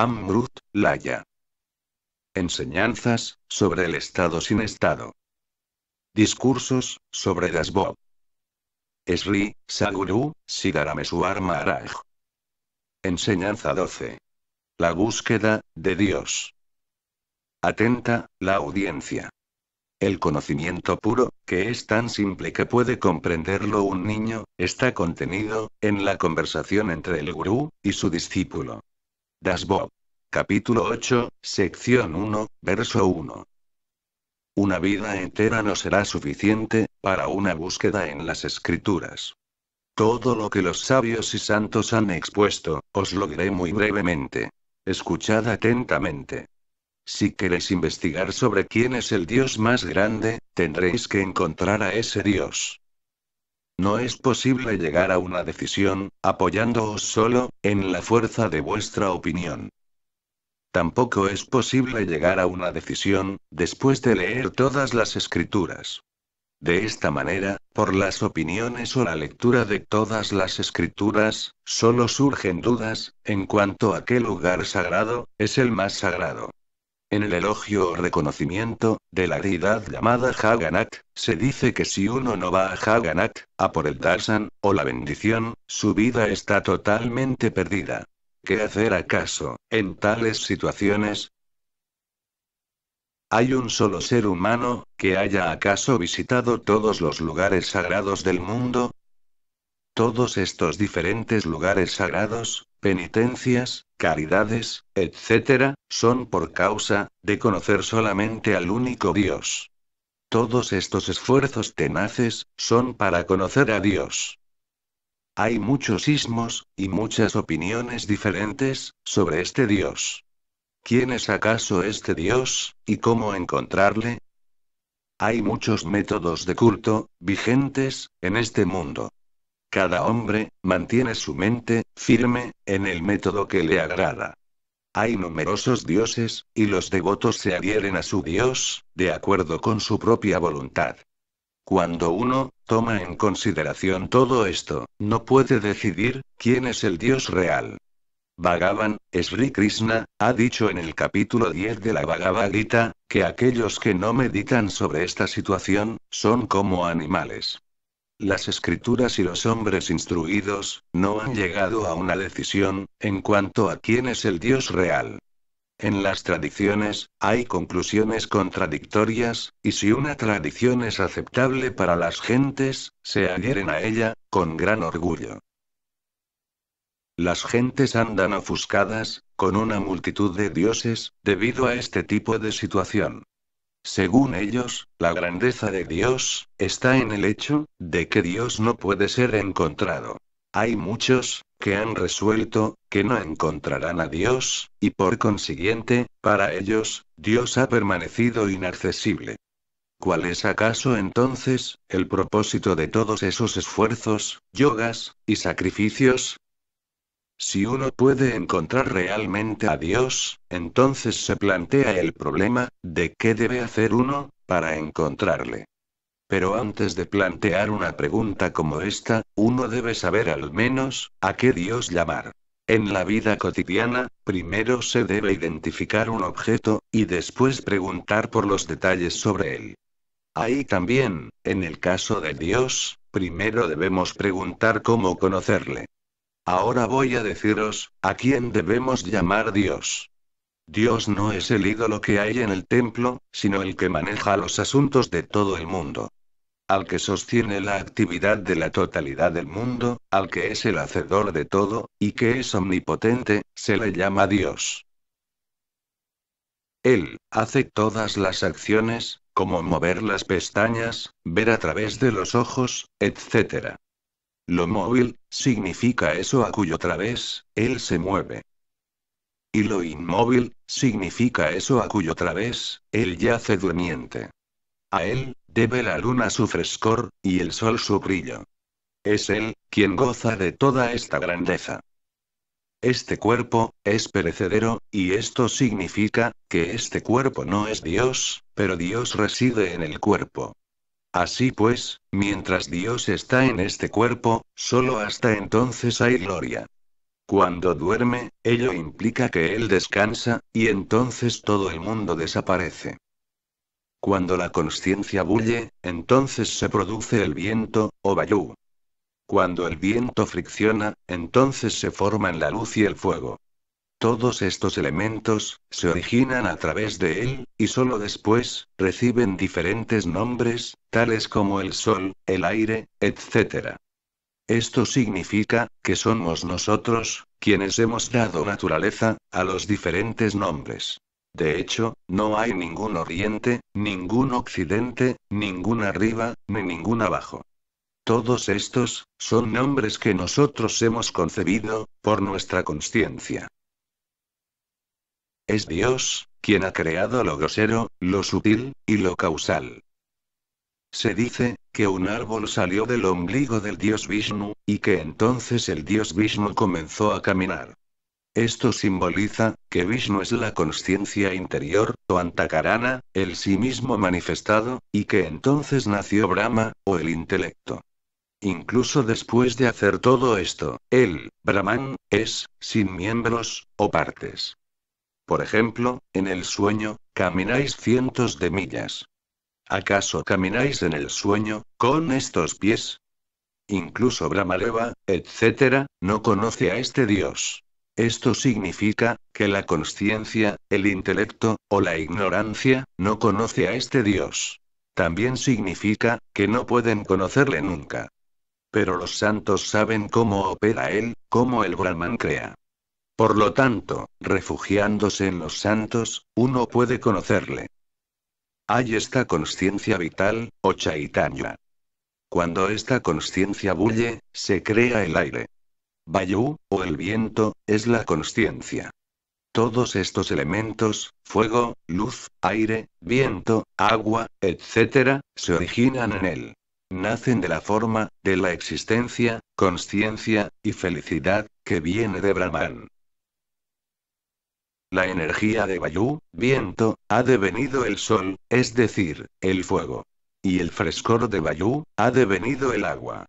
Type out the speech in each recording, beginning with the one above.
Amrut, Laya. Enseñanzas, sobre el estado sin estado. Discursos, sobre Dasbob. Esri, Saguru, Siddharameswar Maharaj. Enseñanza 12. La búsqueda, de Dios. Atenta, la audiencia. El conocimiento puro, que es tan simple que puede comprenderlo un niño, está contenido, en la conversación entre el gurú, y su discípulo. Dasbob. Capítulo 8, sección 1, verso 1. Una vida entera no será suficiente, para una búsqueda en las escrituras. Todo lo que los sabios y santos han expuesto, os lo diré muy brevemente. Escuchad atentamente. Si queréis investigar sobre quién es el Dios más grande, tendréis que encontrar a ese Dios. No es posible llegar a una decisión, apoyándoos solo, en la fuerza de vuestra opinión. Tampoco es posible llegar a una decisión, después de leer todas las escrituras. De esta manera, por las opiniones o la lectura de todas las escrituras, solo surgen dudas, en cuanto a qué lugar sagrado, es el más sagrado. En el elogio o reconocimiento, de la deidad llamada Haganat, se dice que si uno no va a Haganat, a por el Darsan, o la bendición, su vida está totalmente perdida. ¿Qué hacer acaso, en tales situaciones? ¿Hay un solo ser humano, que haya acaso visitado todos los lugares sagrados del mundo? Todos estos diferentes lugares sagrados, penitencias, caridades, etc., son por causa, de conocer solamente al único Dios. Todos estos esfuerzos tenaces, son para conocer a Dios. Hay muchos sismos y muchas opiniones diferentes, sobre este Dios. ¿Quién es acaso este Dios, y cómo encontrarle? Hay muchos métodos de culto, vigentes, en este mundo. Cada hombre, mantiene su mente, firme, en el método que le agrada. Hay numerosos dioses, y los devotos se adhieren a su Dios, de acuerdo con su propia voluntad. Cuando uno, toma en consideración todo esto, no puede decidir quién es el Dios real. Bhagavan, Sri Krishna, ha dicho en el capítulo 10 de la Bhagavad Gita, que aquellos que no meditan sobre esta situación, son como animales. Las escrituras y los hombres instruidos, no han llegado a una decisión, en cuanto a quién es el Dios real. En las tradiciones, hay conclusiones contradictorias, y si una tradición es aceptable para las gentes, se adhieren a ella, con gran orgullo. Las gentes andan ofuscadas, con una multitud de dioses, debido a este tipo de situación. Según ellos, la grandeza de Dios, está en el hecho, de que Dios no puede ser encontrado. Hay muchos, que han resuelto, que no encontrarán a Dios, y por consiguiente, para ellos, Dios ha permanecido inaccesible. ¿Cuál es acaso entonces, el propósito de todos esos esfuerzos, yogas, y sacrificios? Si uno puede encontrar realmente a Dios, entonces se plantea el problema, ¿de qué debe hacer uno, para encontrarle? Pero antes de plantear una pregunta como esta, uno debe saber al menos, a qué Dios llamar. En la vida cotidiana, primero se debe identificar un objeto, y después preguntar por los detalles sobre él. Ahí también, en el caso de Dios, primero debemos preguntar cómo conocerle. Ahora voy a deciros, ¿a quién debemos llamar Dios? Dios no es el ídolo que hay en el templo, sino el que maneja los asuntos de todo el mundo al que sostiene la actividad de la totalidad del mundo, al que es el hacedor de todo, y que es omnipotente, se le llama Dios. Él hace todas las acciones, como mover las pestañas, ver a través de los ojos, etc. Lo móvil, significa eso a cuyo través, Él se mueve. Y lo inmóvil, significa eso a cuyo través, Él yace durmiente. A Él, debe la luna su frescor, y el sol su brillo. Es Él, quien goza de toda esta grandeza. Este cuerpo, es perecedero, y esto significa, que este cuerpo no es Dios, pero Dios reside en el cuerpo. Así pues, mientras Dios está en este cuerpo, solo hasta entonces hay gloria. Cuando duerme, ello implica que Él descansa, y entonces todo el mundo desaparece. Cuando la conciencia bulle, entonces se produce el viento, o bayú. Cuando el viento fricciona, entonces se forman la luz y el fuego. Todos estos elementos, se originan a través de él, y solo después, reciben diferentes nombres, tales como el sol, el aire, etc. Esto significa, que somos nosotros, quienes hemos dado naturaleza, a los diferentes nombres. De hecho, no hay ningún oriente, ningún occidente, ningún arriba, ni ningún abajo. Todos estos, son nombres que nosotros hemos concebido, por nuestra conciencia. Es Dios, quien ha creado lo grosero, lo sutil, y lo causal. Se dice, que un árbol salió del ombligo del dios Vishnu, y que entonces el dios Vishnu comenzó a caminar. Esto simboliza, que Vishnu es la conciencia interior, o Antakarana, el sí mismo manifestado, y que entonces nació Brahma, o el intelecto. Incluso después de hacer todo esto, el Brahman es, sin miembros, o partes. Por ejemplo, en el sueño, camináis cientos de millas. ¿Acaso camináis en el sueño, con estos pies? Incluso Brahma Leva, etc., no conoce a este dios. Esto significa, que la conciencia, el intelecto, o la ignorancia, no conoce a este Dios. También significa, que no pueden conocerle nunca. Pero los santos saben cómo opera Él, cómo el Brahman crea. Por lo tanto, refugiándose en los santos, uno puede conocerle. Hay esta conciencia vital, o chaitanya. Cuando esta conciencia bulle, se crea el aire. Vayu, o el viento, es la consciencia. Todos estos elementos, fuego, luz, aire, viento, agua, etc., se originan en él. Nacen de la forma, de la existencia, conciencia, y felicidad, que viene de Brahman. La energía de Bayú, viento, ha devenido el sol, es decir, el fuego. Y el frescor de Bayú ha devenido el agua.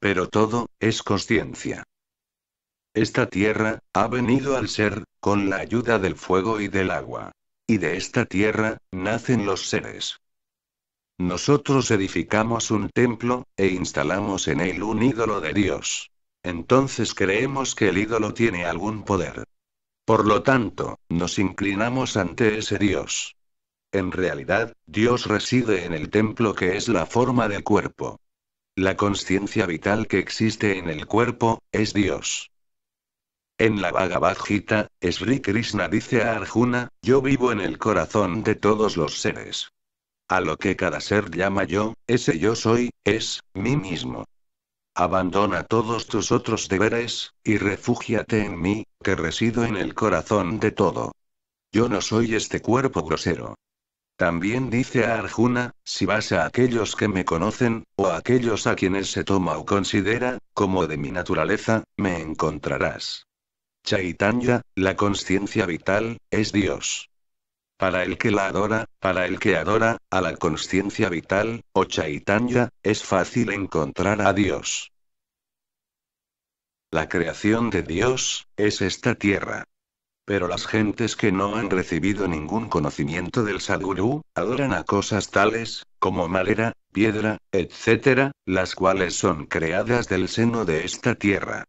Pero todo, es conciencia. Esta tierra, ha venido al ser, con la ayuda del fuego y del agua. Y de esta tierra, nacen los seres. Nosotros edificamos un templo, e instalamos en él un ídolo de Dios. Entonces creemos que el ídolo tiene algún poder. Por lo tanto, nos inclinamos ante ese Dios. En realidad, Dios reside en el templo que es la forma del cuerpo. La conciencia vital que existe en el cuerpo, es Dios. En la Bhagavad Gita, Sri Krishna dice a Arjuna, yo vivo en el corazón de todos los seres. A lo que cada ser llama yo, ese yo soy, es, mí mismo. Abandona todos tus otros deberes, y refúgiate en mí, que resido en el corazón de todo. Yo no soy este cuerpo grosero. También dice a Arjuna, si vas a aquellos que me conocen, o a aquellos a quienes se toma o considera, como de mi naturaleza, me encontrarás. Chaitanya, la conciencia vital, es Dios. Para el que la adora, para el que adora, a la conciencia vital, o Chaitanya, es fácil encontrar a Dios. La creación de Dios, es esta tierra. Pero las gentes que no han recibido ningún conocimiento del Sadguru, adoran a cosas tales, como madera, piedra, etc., las cuales son creadas del seno de esta tierra.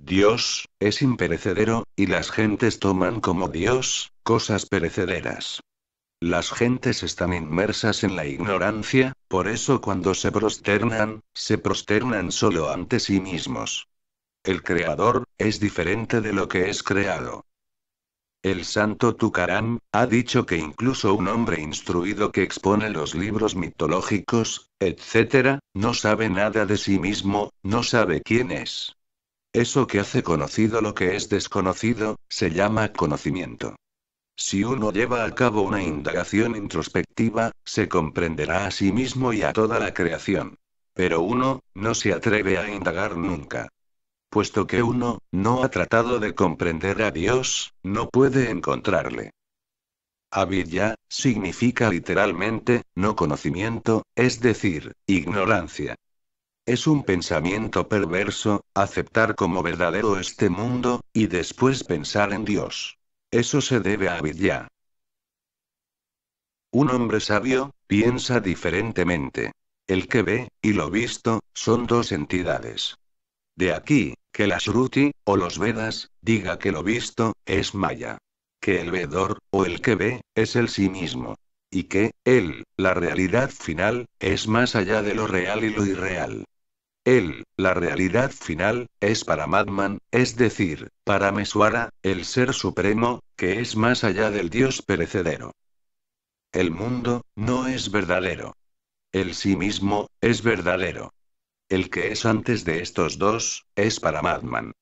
Dios, es imperecedero, y las gentes toman como Dios, cosas perecederas. Las gentes están inmersas en la ignorancia, por eso cuando se prosternan, se prosternan solo ante sí mismos. El creador, es diferente de lo que es creado. El santo Tukaram, ha dicho que incluso un hombre instruido que expone los libros mitológicos, etc., no sabe nada de sí mismo, no sabe quién es. Eso que hace conocido lo que es desconocido, se llama conocimiento. Si uno lleva a cabo una indagación introspectiva, se comprenderá a sí mismo y a toda la creación. Pero uno, no se atreve a indagar nunca. Puesto que uno, no ha tratado de comprender a Dios, no puede encontrarle. Avidya, significa literalmente, no conocimiento, es decir, ignorancia. Es un pensamiento perverso, aceptar como verdadero este mundo, y después pensar en Dios. Eso se debe a Vidya. Un hombre sabio, piensa diferentemente. El que ve, y lo visto, son dos entidades. De aquí, que la Shruti, o los Vedas, diga que lo visto, es Maya. Que el vedor, o el que ve, es el sí mismo y que, él, la realidad final, es más allá de lo real y lo irreal. Él, la realidad final, es para Madman, es decir, para Mesuara, el ser supremo, que es más allá del Dios perecedero. El mundo, no es verdadero. El sí mismo, es verdadero. El que es antes de estos dos, es para Madman.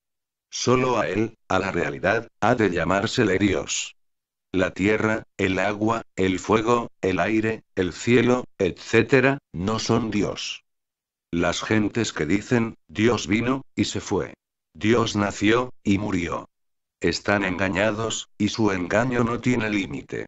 Solo a él, a la realidad, ha de llamársele Dios. La tierra, el agua, el fuego, el aire, el cielo, etc., no son Dios. Las gentes que dicen, Dios vino, y se fue. Dios nació, y murió. Están engañados, y su engaño no tiene límite.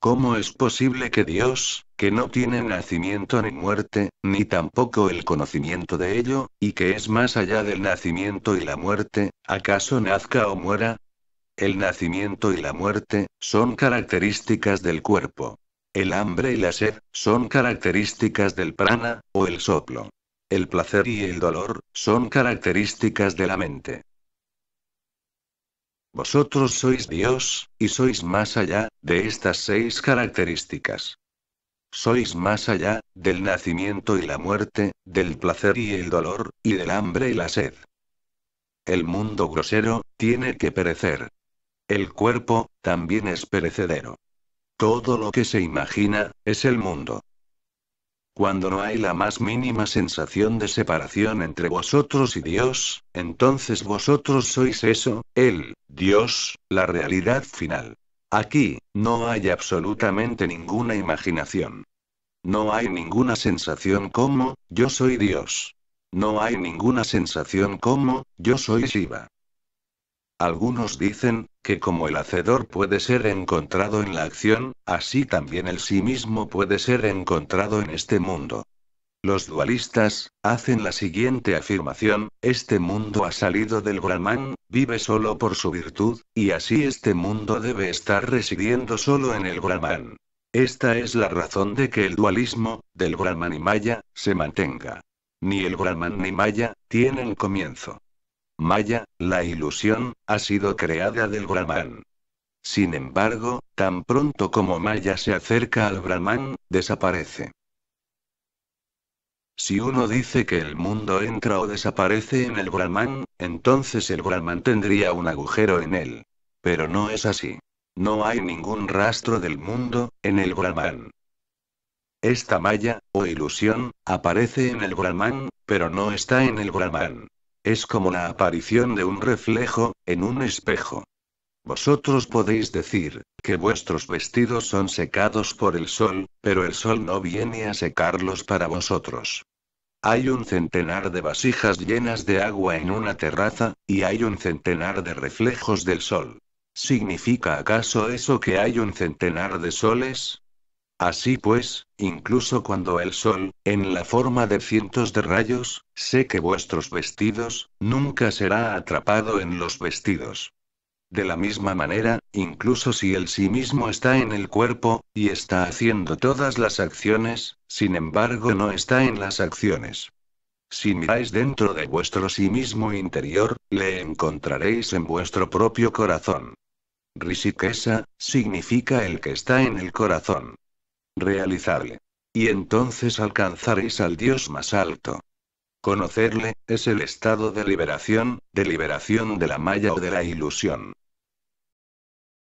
¿Cómo es posible que Dios, que no tiene nacimiento ni muerte, ni tampoco el conocimiento de ello, y que es más allá del nacimiento y la muerte, acaso nazca o muera? El nacimiento y la muerte, son características del cuerpo. El hambre y la sed, son características del prana, o el soplo. El placer y el dolor, son características de la mente. Vosotros sois Dios, y sois más allá, de estas seis características. Sois más allá, del nacimiento y la muerte, del placer y el dolor, y del hambre y la sed. El mundo grosero, tiene que perecer. El cuerpo, también es perecedero. Todo lo que se imagina, es el mundo. Cuando no hay la más mínima sensación de separación entre vosotros y Dios, entonces vosotros sois eso, Él, Dios, la realidad final. Aquí, no hay absolutamente ninguna imaginación. No hay ninguna sensación como, yo soy Dios. No hay ninguna sensación como, yo soy Shiva. Algunos dicen, que como el hacedor puede ser encontrado en la acción, así también el sí mismo puede ser encontrado en este mundo. Los dualistas, hacen la siguiente afirmación, este mundo ha salido del Brahman, vive solo por su virtud, y así este mundo debe estar residiendo solo en el Brahman. Esta es la razón de que el dualismo, del Brahman y Maya, se mantenga. Ni el Brahman ni Maya, tienen comienzo. Maya, la ilusión, ha sido creada del Brahman. Sin embargo, tan pronto como Maya se acerca al Brahman, desaparece. Si uno dice que el mundo entra o desaparece en el Brahman, entonces el Brahman tendría un agujero en él. Pero no es así. No hay ningún rastro del mundo en el Brahman. Esta maya, o ilusión, aparece en el Brahman, pero no está en el Brahman. Es como la aparición de un reflejo, en un espejo. Vosotros podéis decir, que vuestros vestidos son secados por el sol, pero el sol no viene a secarlos para vosotros. Hay un centenar de vasijas llenas de agua en una terraza, y hay un centenar de reflejos del sol. ¿Significa acaso eso que hay un centenar de soles? Así pues, incluso cuando el sol, en la forma de cientos de rayos, sé que vuestros vestidos, nunca será atrapado en los vestidos. De la misma manera, incluso si el sí mismo está en el cuerpo, y está haciendo todas las acciones, sin embargo no está en las acciones. Si miráis dentro de vuestro sí mismo interior, le encontraréis en vuestro propio corazón. Rishikesa, significa el que está en el corazón realizarle. Y entonces alcanzaréis al Dios más alto. Conocerle, es el estado de liberación, de liberación de la malla o de la ilusión.